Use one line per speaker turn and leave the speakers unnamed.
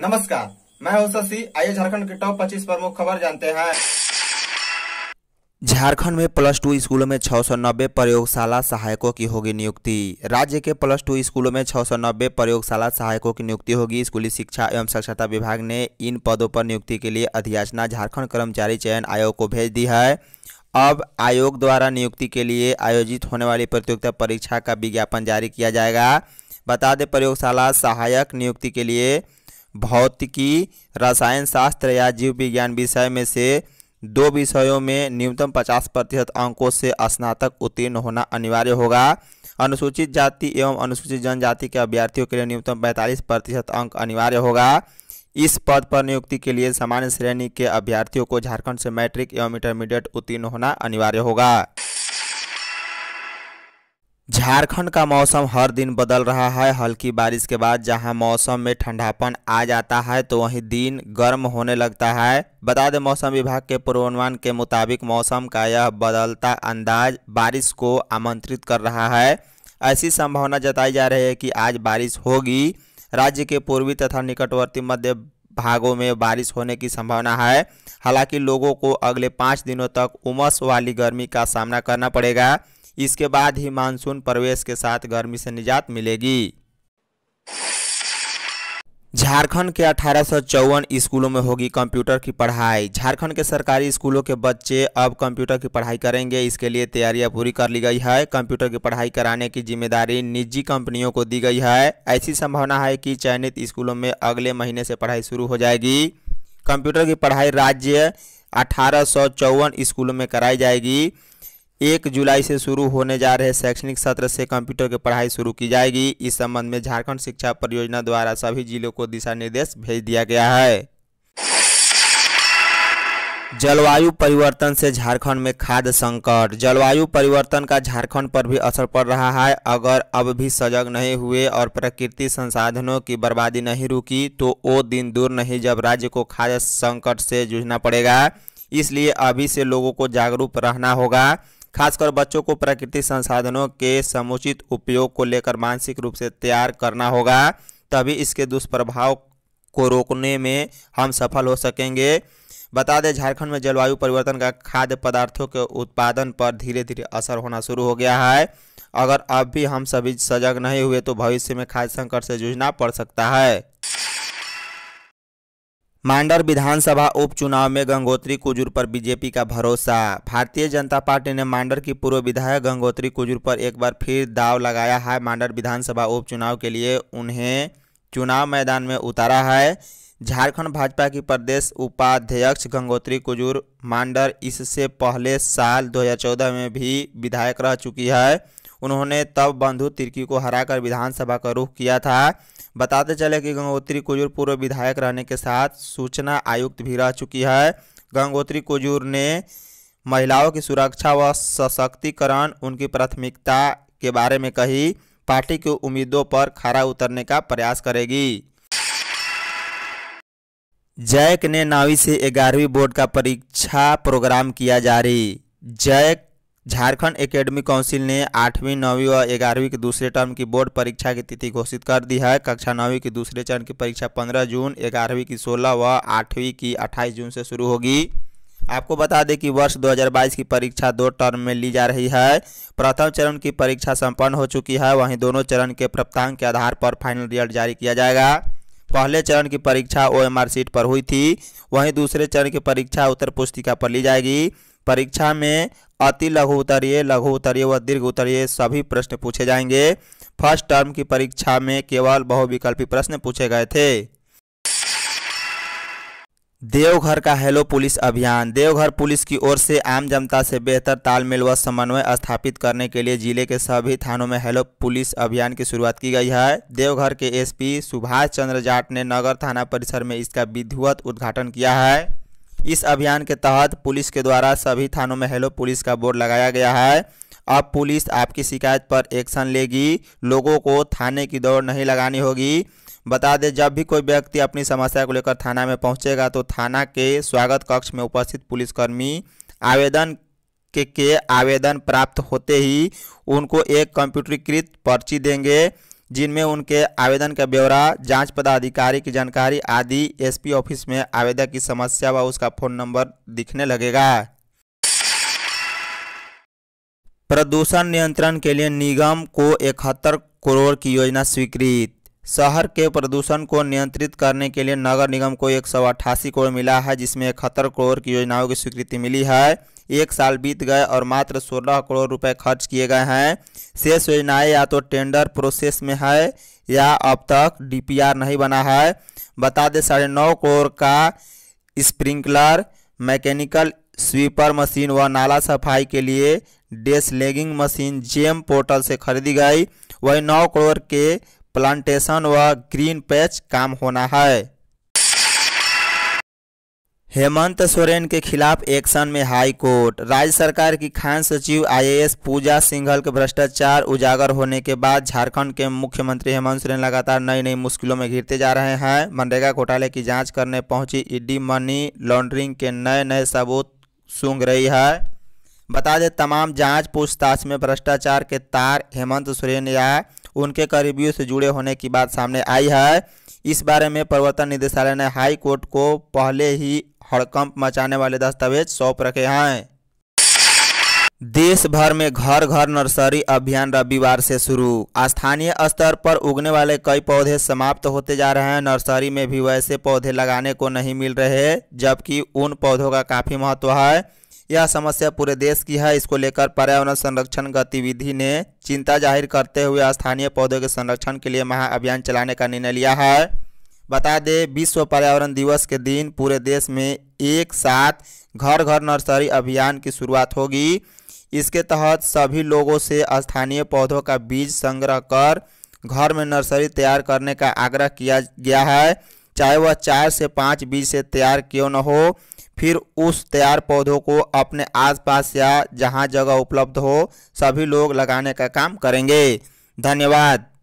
नमस्कार मैं हूं शशि आइए झारखंड के टॉप 25 प्रमुख खबर जानते हैं झारखंड में प्लस टू स्कूलों में 690 प्रयोगशाला सहायकों की होगी नियुक्ति राज्य के प्लस टू स्कूलों में 690 प्रयोगशाला सहायकों की नियुक्ति होगी स्कूली शिक्षा एवं साक्षरता विभाग ने इन पदों पर नियुक्ति के लिए अधियाचना झारखंड कर्मचारी चयन आयोग को भेज दी है अब आयोग द्वारा नियुक्ति के लिए आयोजित होने वाली प्रतियोगिता परीक्षा का विज्ञापन जारी किया जाएगा बता दें प्रयोगशाला सहायक नियुक्ति के लिए भौतिकी रसायन शास्त्र या जीव विज्ञान विषय में से दो विषयों में न्यूनतम 50 प्रतिशत अंकों से स्नातक उत्तीर्ण होना अनिवार्य होगा अनुसूचित जाति एवं अनुसूचित जनजाति के अभ्यर्थियों के लिए न्यूनतम 45 प्रतिशत अंक अनिवार्य होगा इस पद पर नियुक्ति के लिए सामान्य श्रेणी के अभ्यर्थियों को झारखंड से मैट्रिक एवं इंटरमीडिएट उत्तीर्ण होना अनिवार्य होगा झारखंड का मौसम हर दिन बदल रहा है हल्की बारिश के बाद जहां मौसम में ठंडापन आ जाता है तो वहीं दिन गर्म होने लगता है बता दें मौसम विभाग के पूर्वानुमान के मुताबिक मौसम का यह बदलता अंदाज बारिश को आमंत्रित कर रहा है ऐसी संभावना जताई जा रही है कि आज बारिश होगी राज्य के पूर्वी तथा निकटवर्ती मध्य भागों में बारिश होने की संभावना है हालांकि लोगों को अगले पाँच दिनों तक उमस वाली गर्मी का सामना करना पड़ेगा इसके बाद ही मानसून प्रवेश के साथ गर्मी से निजात मिलेगी झारखंड के अठारह स्कूलों में होगी कंप्यूटर की पढ़ाई झारखंड के सरकारी स्कूलों के बच्चे अब कंप्यूटर की पढ़ाई करेंगे इसके लिए तैयारियां पूरी कर ली गई है कंप्यूटर की पढ़ाई कराने की जिम्मेदारी निजी कंपनियों को दी गई है ऐसी संभावना है कि चयनित स्कूलों में अगले महीने से पढ़ाई शुरू हो जाएगी कंप्यूटर की पढ़ाई राज्य अठारह स्कूलों में कराई जाएगी एक जुलाई से शुरू होने जा रहे शैक्षणिक सत्र से कंप्यूटर की पढ़ाई शुरू की जाएगी इस संबंध में झारखंड शिक्षा परियोजना द्वारा सभी जिलों को दिशा निर्देश भेज दिया गया है जलवायु परिवर्तन से झारखंड में खाद्य संकट जलवायु परिवर्तन का झारखंड पर भी असर पड़ रहा है अगर अब भी सजग नहीं हुए और प्रकृति संसाधनों की बर्बादी नहीं रुकी तो वो दिन दूर नहीं जब राज्य को खाद्य संकट से जूझना पड़ेगा इसलिए अभी से लोगों को जागरूक रहना होगा खासकर बच्चों को प्राकृतिक संसाधनों के समुचित उपयोग को लेकर मानसिक रूप से तैयार करना होगा तभी इसके दुष्प्रभाव को रोकने में हम सफल हो सकेंगे बता दें झारखंड में जलवायु परिवर्तन का खाद्य पदार्थों के उत्पादन पर धीरे धीरे असर होना शुरू हो गया है अगर अब भी हम सभी सजग नहीं हुए तो भविष्य में खाद्य संकट से जूझना पड़ सकता है मांडर विधानसभा उपचुनाव में गंगोत्री कुजूर पर बीजेपी का भरोसा भारतीय जनता पार्टी ने मांडर की पूर्व विधायक गंगोत्री कुजूर पर एक बार फिर दाव लगाया है मांडर विधानसभा उपचुनाव के लिए उन्हें चुनाव मैदान में उतारा है झारखंड भाजपा की प्रदेश उपाध्यक्ष गंगोत्री कुजूर मांडर इससे पहले साल 2014 में भी विधायक रह चुकी है उन्होंने तब बंधु तिर्की को हराकर विधानसभा का रुख किया था बताते चले कि गंगोत्री कुजूर पूर्व विधायक रहने के साथ सूचना आयुक्त भी रह चुकी है गंगोत्री कुजूर ने महिलाओं की सुरक्षा व सशक्तिकरण उनकी प्राथमिकता के बारे में कही पार्टी की उम्मीदों पर खरा उतरने का प्रयास करेगी जैक ने नावी से ग्यारहवीं बोर्ड का परीक्षा प्रोग्राम किया जारी जैक झारखंड एकेडमी काउंसिल ने आठवीं नौवीं व ग्यारहवीं के दूसरे टर्म की बोर्ड परीक्षा की तिथि घोषित कर दी है कक्षा नौवीं की दूसरे चरण की परीक्षा 15 जून ग्यारहवीं की 16 व आठवीं की 28 जून से शुरू होगी आपको बता दें कि वर्ष 2022 की परीक्षा दो टर्म में ली जा रही है प्रथम चरण की परीक्षा सम्पन्न हो चुकी है वहीं दोनों चरण के प्राप्तांक के आधार पर फाइनल रिजल्ट जारी किया जाएगा पहले चरण की परीक्षा ओ एम सीट पर हुई थी वहीं दूसरे चरण की परीक्षा उत्तर पुस्तिका पर ली जाएगी परीक्षा में अति लघु उत्तरीय लघु उत्तरीय व दीर्घ उत्तरीय सभी प्रश्न पूछे जाएंगे फर्स्ट टर्म की परीक्षा में केवल बहुविकल्पी प्रश्न पूछे गए थे देवघर का हेलो पुलिस अभियान देवघर पुलिस की ओर से आम जनता से बेहतर तालमेल व समन्वय स्थापित करने के लिए जिले के सभी थानों में हेलो पुलिस अभियान की शुरुआत की गई है देवघर के एसपी सुभाष चंद्र जाट ने नगर थाना परिसर में इसका विधिवत उद्घाटन किया है इस अभियान के तहत पुलिस के द्वारा सभी थानों में हेलो पुलिस का बोर्ड लगाया गया है अब पुलिस आपकी शिकायत पर एक्शन लेगी लोगों को थाने की दौड़ नहीं लगानी होगी बता दें जब भी कोई व्यक्ति अपनी समस्या को लेकर थाना में पहुंचेगा तो थाना के स्वागत कक्ष में उपस्थित पुलिसकर्मी आवेदन के, के आवेदन प्राप्त होते ही उनको एक कंप्यूटरीकृत पर्ची देंगे जिनमें उनके आवेदन का ब्यौरा जांच पदाधिकारी की जानकारी आदि एसपी ऑफिस में आवेदक की समस्या व उसका फोन नंबर दिखने लगेगा प्रदूषण नियंत्रण के लिए निगम को इकहत्तर करोड़ की योजना स्वीकृत शहर के प्रदूषण को नियंत्रित करने के लिए नगर निगम को एक सौ करोड़ मिला है जिसमें इकहत्तर करोड़ की योजनाओं की स्वीकृति मिली है एक साल बीत गए और मात्र सोलह करोड़ रुपए खर्च किए गए हैं शेष योजनाएं या तो टेंडर प्रोसेस में है या अब तक डीपीआर नहीं बना है बता दें साढ़े नौ करोड़ का स्प्रिंकलर मैकेनिकल स्वीपर मशीन व नाला सफाई के लिए desilting machine GeM portal से खरीदी गई वही नौ करोड़ के प्लांटेशन व ग्रीन पैच काम होना है हेमंत सोरेन के खिलाफ एक्शन में हाई कोर्ट राज्य सरकार की खान सचिव आईएएस पूजा सिंघल के भ्रष्टाचार उजागर होने के बाद झारखंड के मुख्यमंत्री हेमंत सोरेन लगातार नई नई मुश्किलों में घिरते जा रहे हैं मनरेगा घोटाले की जांच करने पहुंची ईडी मनी लॉन्ड्रिंग के नए नए सबूत सूंघ रही है बता दें तमाम जाँच पूछताछ में भ्रष्टाचार के तार हेमंत सोरेन या उनके करीबियों से जुड़े होने की बात सामने आई है इस बारे में प्रवर्तन निदेशालय ने हाई कोर्ट को पहले ही हड़कंप मचाने वाले दस्तावेज सौंप रखे हैं देश भर में घर घर नर्सरी अभियान रविवार से शुरू स्थानीय स्तर पर उगने वाले कई पौधे समाप्त होते जा रहे हैं नर्सरी में भी वैसे पौधे लगाने को नहीं मिल रहे जबकि उन पौधों का काफ़ी महत्व है यह समस्या पूरे देश की है इसको लेकर पर्यावरण संरक्षण गतिविधि ने चिंता जाहिर करते हुए स्थानीय पौधों के संरक्षण के लिए महाअभियान चलाने का निर्णय लिया है बता दें विश्व पर्यावरण दिवस के दिन पूरे देश में एक साथ घर घर नर्सरी अभियान की शुरुआत होगी इसके तहत सभी लोगों से स्थानीय पौधों का बीज संग्रह कर घर में नर्सरी तैयार करने का आग्रह किया गया है चाहे वह चार से पाँच बीज से तैयार क्यों न हो फिर उस तैयार पौधों को अपने आसपास या जहाँ जगह उपलब्ध हो सभी लोग लगाने का काम करेंगे धन्यवाद